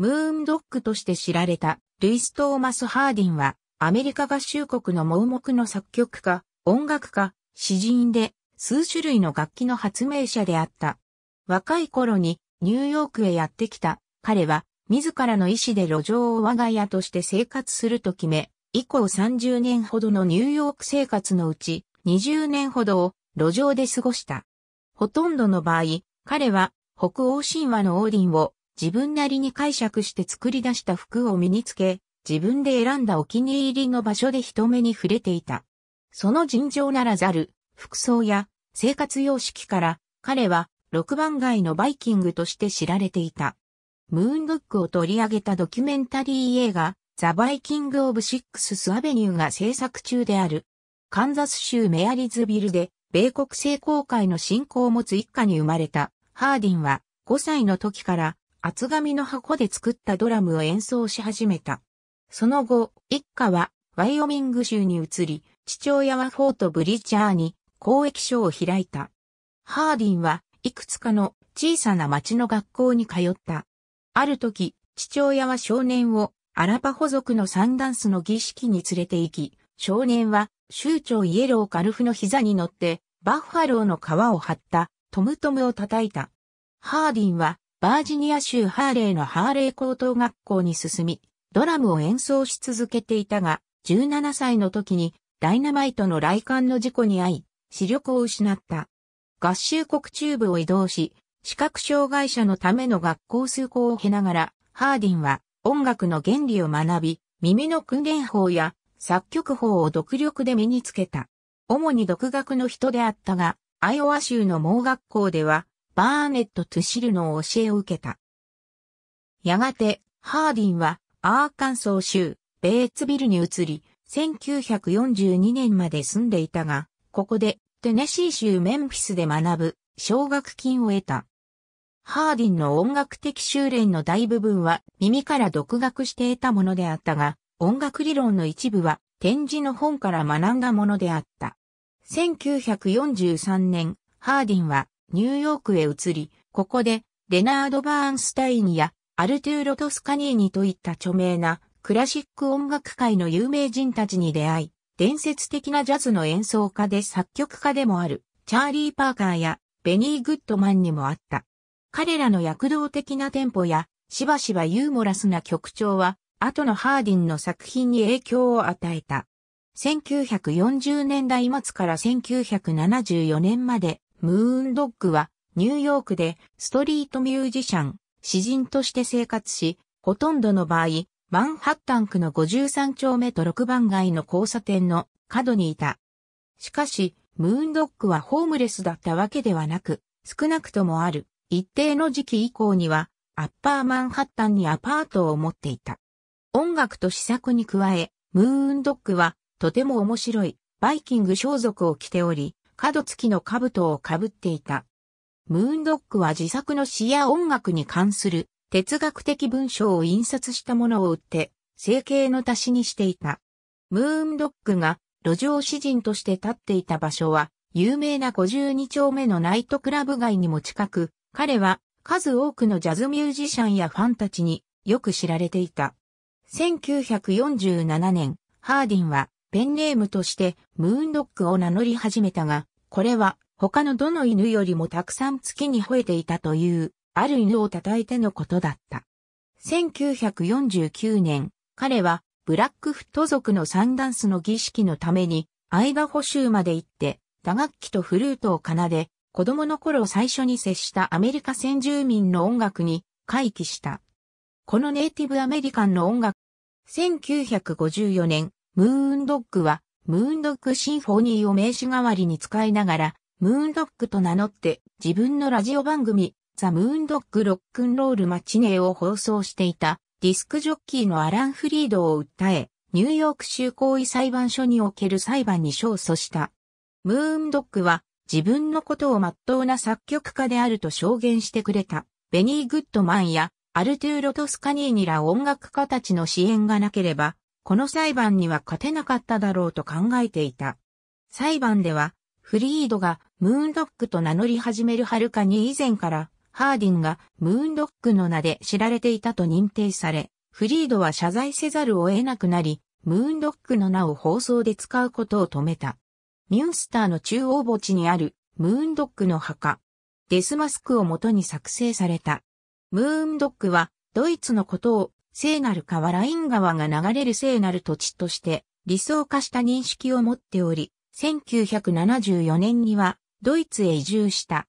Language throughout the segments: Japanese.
ムーンドッグとして知られたルイス・トーマス・ハーディンはアメリカ合衆国の盲目の作曲家、音楽家、詩人で数種類の楽器の発明者であった。若い頃にニューヨークへやってきた彼は自らの意志で路上を我が家として生活すると決め、以降30年ほどのニューヨーク生活のうち20年ほどを路上で過ごした。ほとんどの場合、彼は北欧神話のオーディンを自分なりに解釈して作り出した服を身につけ、自分で選んだお気に入りの場所で人目に触れていた。その尋常ならざる、服装や生活様式から、彼は6番街のバイキングとして知られていた。ムーンブックを取り上げたドキュメンタリー映画、ザ・バイキング・オブ・シックス・ス・アベニューが制作中である。カンザス州メアリズビルで、米国性公会の信仰を持つ一家に生まれた、ハーディンは、5歳の時から、厚紙の箱で作ったドラムを演奏し始めた。その後、一家はワイオミング州に移り、父親はフォートブリッジャーに公益所を開いた。ハーディンはいくつかの小さな町の学校に通った。ある時、父親は少年をアラパホ族のサンダンスの儀式に連れて行き、少年は州長イエローカルフの膝に乗ってバッファローの皮を張ったトムトムを叩いた。ハーディンはバージニア州ハーレーのハーレー高等学校に進み、ドラムを演奏し続けていたが、17歳の時にダイナマイトの来館の事故に遭い、視力を失った。合衆国中部を移動し、視覚障害者のための学校数校を経ながら、ハーディンは音楽の原理を学び、耳の訓練法や作曲法を独力で身につけた。主に独学の人であったが、アイオワ州の盲学校では、バーネット・トゥシルの教えを受けた。やがて、ハーディンは、アーカンソー州、ベーツビルに移り、1942年まで住んでいたが、ここで、テネシー州メンフィスで学ぶ、奨学金を得た。ハーディンの音楽的修練の大部分は耳から独学して得たものであったが、音楽理論の一部は展示の本から学んだものであった。1943年、ハーディンはニューヨークへ移り、ここでレナード・バーンスタインやアルトゥーロ・トスカニーニといった著名なクラシック音楽界の有名人たちに出会い、伝説的なジャズの演奏家で作曲家でもあるチャーリー・パーカーやベニー・グッドマンにもあった。彼らの躍動的なテンポやしばしばユーモラスな曲調は後のハーディンの作品に影響を与えた。1940年代末から1974年までムーンドッグはニューヨークでストリートミュージシャン、詩人として生活し、ほとんどの場合、マンハッタン区の53丁目と6番街の交差点の角にいた。しかし、ムーンドッグはホームレスだったわけではなく、少なくともある一定の時期以降には、アッパーマンハッタンにアパートを持っていた。音楽と試作に加え、ムーンドッグはとても面白いバイキング装束を着ており、角付きの兜をかぶっていた。ムーンドックは自作の詩や音楽に関する哲学的文章を印刷したものを売って、生計の足しにしていた。ムーンドックが路上詩人として立っていた場所は、有名な52丁目のナイトクラブ街にも近く、彼は数多くのジャズミュージシャンやファンたちによく知られていた。1947年、ハーディンはペンネームとしてムーンドッグを名乗り始めたが、これは他のどの犬よりもたくさん月に吠えていたという、ある犬を叩いてのことだった。1949年、彼はブラックフット族のサンダンスの儀式のために、アイダホ州まで行って、打楽器とフルートを奏で、子供の頃最初に接したアメリカ先住民の音楽に回帰した。このネイティブアメリカンの音楽、1954年、ムーンドッグは、ムーンドッグシンフォニーを名詞代わりに使いながら、ムーンドッグと名乗って自分のラジオ番組、ザ・ムーンドッグ・ロックンロール・マチネーを放送していたディスクジョッキーのアラン・フリードを訴え、ニューヨーク州行為裁判所における裁判に勝訴した。ムーンドッグは自分のことを真っ当な作曲家であると証言してくれたベニー・グッドマンやアルトゥーロ・トスカニーニら音楽家たちの支援がなければこの裁判には勝てなかっただろうと考えていた。裁判では、フリードがムーンドックと名乗り始めるはるかに以前から、ハーディンがムーンドックの名で知られていたと認定され、フリードは謝罪せざるを得なくなり、ムーンドックの名を放送で使うことを止めた。ミュンスターの中央墓地にあるムーンドックの墓。デスマスクをもとに作成された。ムーンドックはドイツのことを聖なる川ライン川が流れる聖なる土地として理想化した認識を持っており、1974年にはドイツへ移住した。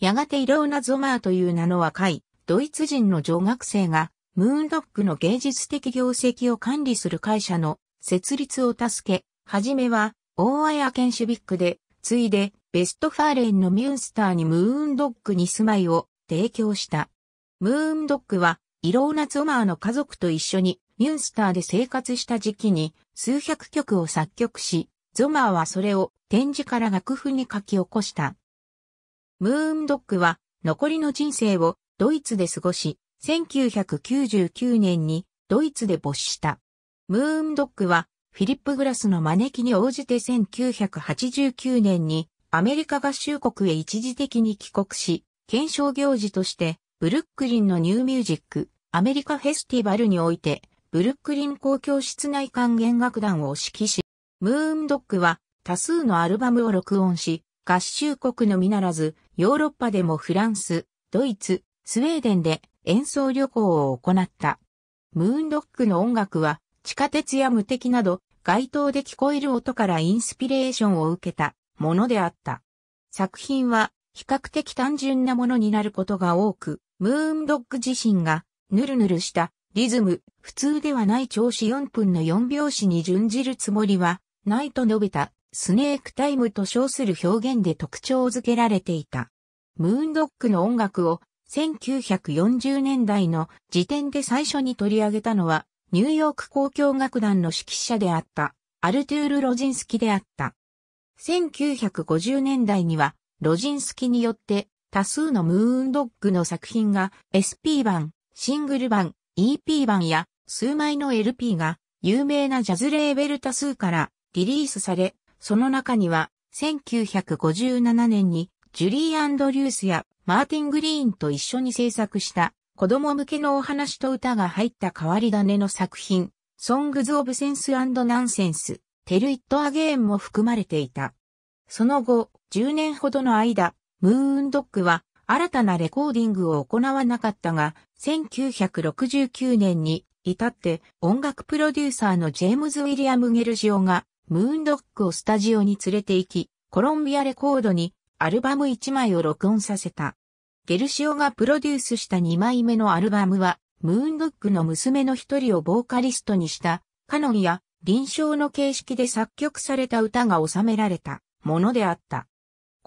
やがてイローナ・ゾマーという名の若いドイツ人の女学生がムーンドックの芸術的業績を管理する会社の設立を助け、はじめは大谷アケンシュビックで、ついでベストファーレンのミュンスターにムーンドックに住まいを提供した。ムーンドックはイローナ・ゾマーの家族と一緒にミュンスターで生活した時期に数百曲を作曲し、ゾマーはそれを展示から楽譜に書き起こした。ムーンドックは残りの人生をドイツで過ごし、1999年にドイツで没した。ムーンドックはフィリップ・グラスの招きに応じて1989年にアメリカ合衆国へ一時的に帰国し、検証行事としてブルックリンのニューミュージック、アメリカフェスティバルにおいて、ブルックリン公共室内管弦楽団を指揮し、ムーンドッグは多数のアルバムを録音し、合衆国のみならず、ヨーロッパでもフランス、ドイツ、スウェーデンで演奏旅行を行った。ムーンドッグの音楽は、地下鉄や無敵など、街頭で聞こえる音からインスピレーションを受けたものであった。作品は比較的単純なものになることが多く、ムーンドッグ自身が、ぬるぬるしたリズム、普通ではない調子4分の4拍子に準じるつもりは、ないと述べた、スネークタイムと称する表現で特徴づけられていた。ムーンドッグの音楽を、1940年代の時点で最初に取り上げたのは、ニューヨーク交響楽団の指揮者であった、アルトゥール・ロジンスキであった。1950年代には、ロジンスキによって多数のムーンドッグの作品が SP 版、シングル版、EP 版や数枚の LP が有名なジャズレーベル多数からリリースされ、その中には1957年にジュリー・アンドリュースやマーティン・グリーンと一緒に制作した子供向けのお話と歌が入った変わり種の作品、Songs of Sense and Nonsense、Tell It Again も含まれていた。その後、10年ほどの間、ムーンドッグは新たなレコーディングを行わなかったが、1969年に至って音楽プロデューサーのジェームズ・ウィリアム・ゲルジオがムーンドッグをスタジオに連れて行き、コロンビアレコードにアルバム1枚を録音させた。ゲルシオがプロデュースした2枚目のアルバムは、ムーンドッグの娘の一人をボーカリストにした、カノンや臨床の形式で作曲された歌が収められたものであった。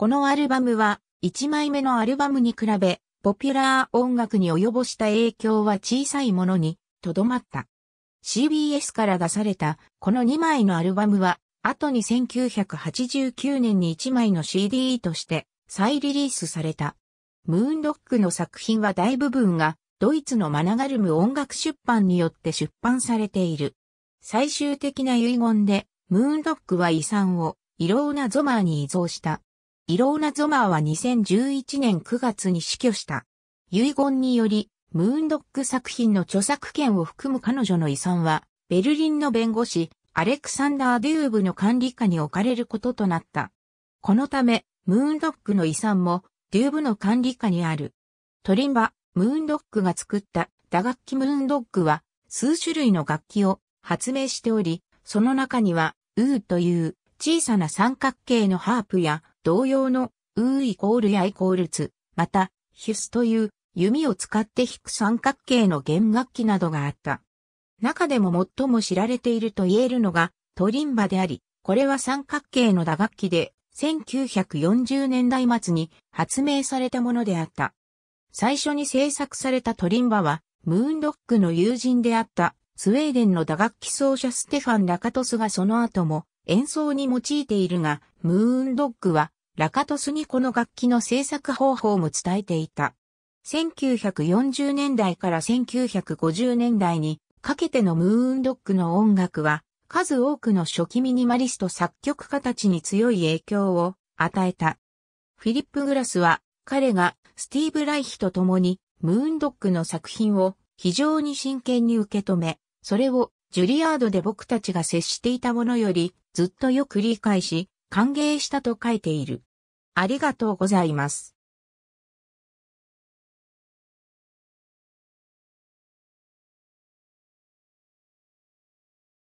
このアルバムは、1枚目のアルバムに比べ、ポピュラー音楽に及ぼした影響は小さいものに、とどまった。CBS から出された、この2枚のアルバムは、後に1989年に1枚の CD として再リリースされた。ムーンドックの作品は大部分がドイツのマナガルム音楽出版によって出版されている。最終的な遺言で、ムーンドックは遺産をイローナ・ゾマーに依贈した。イローナ・ゾマーは2011年9月に死去した。遺言により、ムーンドック作品の著作権を含む彼女の遺産は、ベルリンの弁護士、アレクサンダー・デューブの管理下に置かれることとなった。このため、ムーンドックの遺産も、デューブの管理下にある。トリンバ、ムーンドックが作った打楽器ムーンドックは、数種類の楽器を発明しており、その中には、ウーという小さな三角形のハープや、同様の、うイコールやイコールツ、また、ヒュスという弓を使って弾く三角形の弦楽器などがあった。中でも最も知られていると言えるのがトリンバであり、これは三角形の打楽器で1940年代末に発明されたものであった。最初に制作されたトリンバは、ムーンドックの友人であったスウェーデンの打楽器奏者ステファン・ラカトスがその後も演奏に用いているが、ムーンドッグはラカトスにこの楽器の制作方法も伝えていた。1940年代から1950年代にかけてのムーンドッグの音楽は数多くの初期ミニマリスト作曲家たちに強い影響を与えた。フィリップ・グラスは彼がスティーブ・ライヒと共にムーンドッグの作品を非常に真剣に受け止め、それをジュリアードで僕たちが接していたものよりずっとよく理解し、歓迎したと書いている。ありがとうございます。